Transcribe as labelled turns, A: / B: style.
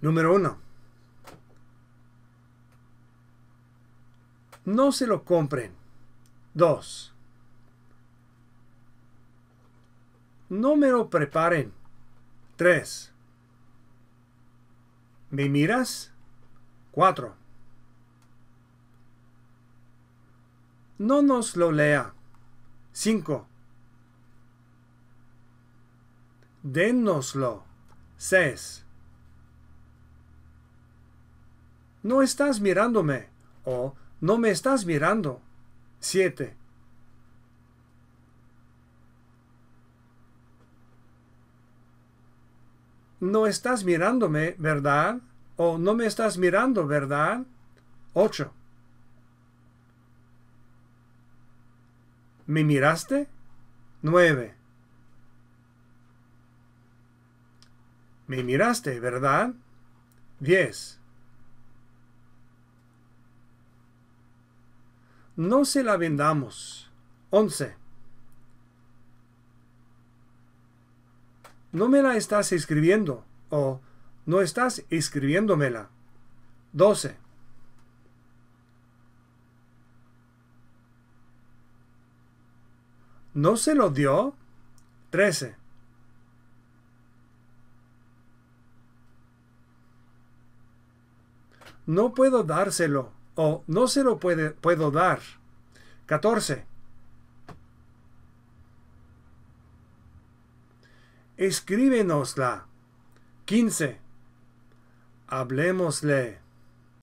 A: Número 1. No se lo compren. 2. No me lo preparen. 3. ¿Me miras? 4. No nos lo lea. 5. Dénoslo. 6. no estás mirándome o no me estás mirando. siete. No estás mirándome, ¿verdad? O no me estás mirando, ¿verdad? ocho. ¿Me miraste? nueve. Me miraste, ¿verdad? diez. no se la vendamos. Once. No me la estás escribiendo o no estás escribiéndomela. 12. ¿No se lo dio? 13. No puedo dárselo o no se lo puede, puedo dar. 14. Escríbenosla. 15. Hablemosle.